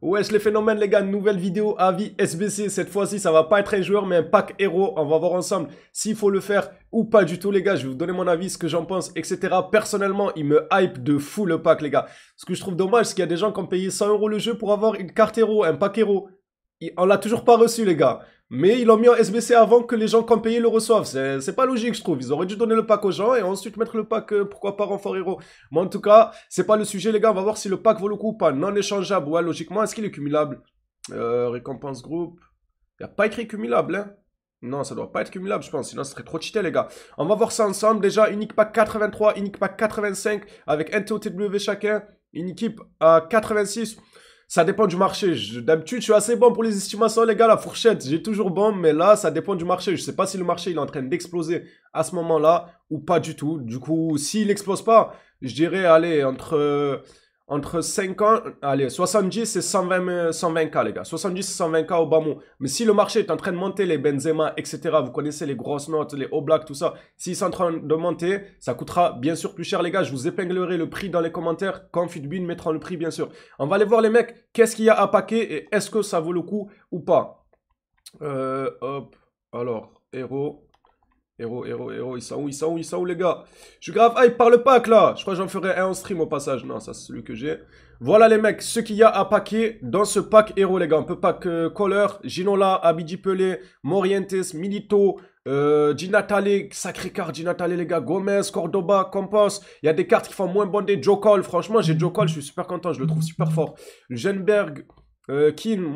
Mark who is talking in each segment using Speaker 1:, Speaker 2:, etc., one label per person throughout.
Speaker 1: Wesh les phénomènes les gars, nouvelle vidéo avis SBC, cette fois-ci ça va pas être un joueur mais un pack héros, on va voir ensemble s'il faut le faire ou pas du tout les gars, je vais vous donner mon avis, ce que j'en pense, etc. Personnellement, il me hype de fou le pack les gars. Ce que je trouve dommage, c'est qu'il y a des gens qui ont payé 100 euros le jeu pour avoir une carte héros, un pack héros. On l'a toujours pas reçu les gars. Mais ils l'ont mis en SBC avant que les gens qui ont le reçoivent. C'est pas logique, je trouve. Ils auraient dû donner le pack aux gens et ensuite mettre le pack, euh, pourquoi pas, renfort héros. Mais en tout cas, c'est pas le sujet, les gars. On va voir si le pack vaut le coup ou pas. Non échangeable, ouais, logiquement. Est-ce qu'il est cumulable euh, Récompense groupe. Il a pas écrit cumulable, hein. Non, ça doit pas être cumulable, je pense, sinon ce serait trop cheaté, les gars. On va voir ça ensemble. Déjà, unique pack 83, unique pack 85, avec un chacun, une équipe à 86 ça dépend du marché. D'habitude, je suis assez bon pour les estimations, les gars, la fourchette, j'ai toujours bon, mais là, ça dépend du marché. Je sais pas si le marché il est en train d'exploser à ce moment-là ou pas du tout. Du coup, s'il n'explose pas, je dirais, allez, entre entre 50, allez, 70 et 120, 120K, les gars. 70 et 120K au bas mot. Mais si le marché est en train de monter, les Benzema, etc., vous connaissez les grosses notes, les All Black, tout ça, s'ils sont en train de monter, ça coûtera bien sûr plus cher, les gars. Je vous épinglerai le prix dans les commentaires quand Fitbin mettra le prix, bien sûr. On va aller voir, les mecs, qu'est-ce qu'il y a à paquer et est-ce que ça vaut le coup ou pas. Euh, hop, alors, héros. Héros, héros, héros, ils sont où, ils sont où, ils sont où les gars Je suis grave hype par le pack là Je crois que j'en ferai un en stream au passage. Non, ça c'est celui que j'ai. Voilà les mecs, ce qu'il y a à paquer dans ce pack héros les gars. On peut pack euh, Ginola, Abidji Morientes, Milito, euh, Ginatale, sacré carte Ginatale les gars, Gomez, Cordoba, Compos, il y a des cartes qui font moins bon des Cole, franchement j'ai Joe je suis super content, je le trouve super fort. Genberg, euh, Kim,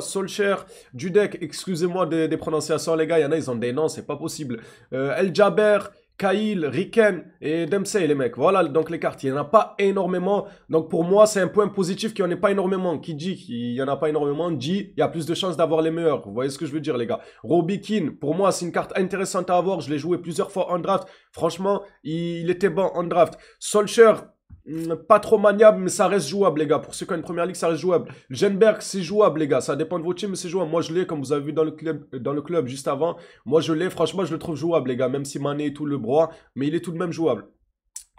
Speaker 1: Solcher, Dudek, excusez-moi des, prononciations les gars, il y en a, ils ont des noms, c'est pas possible. Euh, El Jaber, Kail, Riken et Dempsey les mecs. Voilà donc les cartes, il n'y en a pas énormément. Donc pour moi c'est un point positif qu'il n'y en ait pas énormément. Qui dit qu'il n'y en a pas énormément dit il y a plus de chances d'avoir les meilleurs. Vous voyez ce que je veux dire les gars. Robbie Kin pour moi c'est une carte intéressante à avoir. Je l'ai joué plusieurs fois en draft. Franchement il était bon en draft. Solcher, Mm, pas trop maniable, mais ça reste jouable, les gars. Pour ceux qui ont une première ligue, ça reste jouable. Genberg, c'est jouable, les gars. Ça dépend de votre teams, mais c'est jouable. Moi, je l'ai, comme vous avez vu dans le club, euh, dans le club juste avant. Moi, je l'ai. Franchement, je le trouve jouable, les gars. Même si Mané et tout le broie, mais il est tout de même jouable.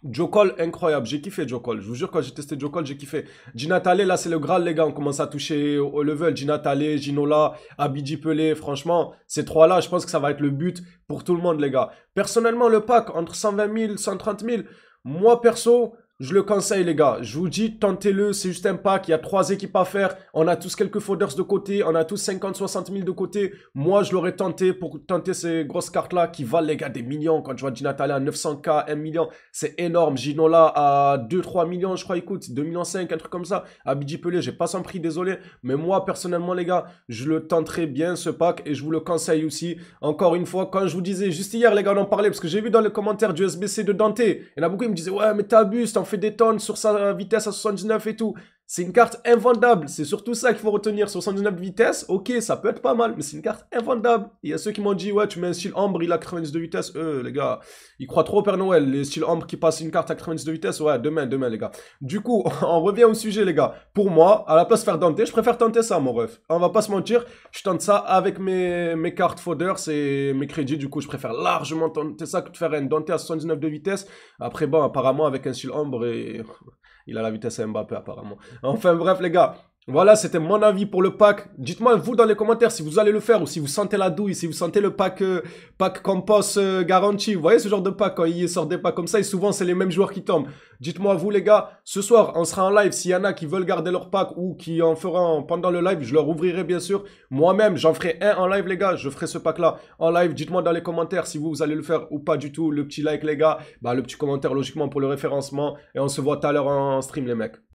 Speaker 1: Jokol, incroyable. J'ai kiffé Jokol. Je vous jure, quand j'ai testé Jokol, j'ai kiffé. Ginatale, là, c'est le Graal, les gars. On commence à toucher au level. Ginatale, Ginola, Abidji Pelé. Franchement, ces trois-là, je pense que ça va être le but pour tout le monde, les gars. Personnellement, le pack, entre 120 000, 130 000. Moi, perso, je le conseille, les gars. Je vous dis, tentez-le. C'est juste un pack. Il y a trois équipes à faire. On a tous quelques folders de côté. On a tous 50, 60 000 de côté. Moi, je l'aurais tenté pour tenter ces grosses cartes-là qui valent, les gars, des millions. Quand tu vois Ginatale à 900K, 1 million, c'est énorme. Ginola à 2, 3 millions, je crois, écoute. 2 millions 5, un truc comme ça. Abidji Pelé, j'ai pas son prix, désolé. Mais moi, personnellement, les gars, je le tenterai bien, ce pack. Et je vous le conseille aussi. Encore une fois, quand je vous disais, juste hier, les gars, on en parlait parce que j'ai vu dans les commentaires du SBC de Dante. Il y en a beaucoup qui me disaient, ouais, mais t'abuses, fait des tonnes sur sa euh, vitesse à 79 et tout. C'est une carte invendable, c'est surtout ça qu'il faut retenir. 79 de vitesse, ok, ça peut être pas mal, mais c'est une carte invendable. Il y a ceux qui m'ont dit, ouais, tu mets un style ombre il a 90 de vitesse. Euh, les gars, ils croient trop au Père Noël. Les styles ombre qui passent une carte à 90 de vitesse, ouais, demain, demain, les gars. Du coup, on revient au sujet, les gars. Pour moi, à la place de faire Dante je préfère tenter ça, mon ref. On va pas se mentir, je tente ça avec mes, cartes fodder, c'est mes crédits. Du coup, je préfère largement tenter ça que de faire un Dante à 79 de vitesse. Après, bon, apparemment, avec un style ombre, il a la vitesse à Mbappé apparemment. Enfin bref les gars, voilà c'était mon avis pour le pack. Dites-moi vous dans les commentaires si vous allez le faire ou si vous sentez la douille, si vous sentez le pack, euh, pack compost euh, garanti. Vous voyez ce genre de pack quand il sort des packs comme ça et souvent c'est les mêmes joueurs qui tombent. Dites-moi vous les gars, ce soir on sera en live s'il y en a qui veulent garder leur pack ou qui en feront pendant le live, je leur ouvrirai bien sûr. Moi-même j'en ferai un en live les gars, je ferai ce pack là en live. Dites-moi dans les commentaires si vous, allez le faire ou pas du tout. Le petit like les gars, bah, le petit commentaire logiquement pour le référencement et on se voit tout à l'heure en stream les mecs.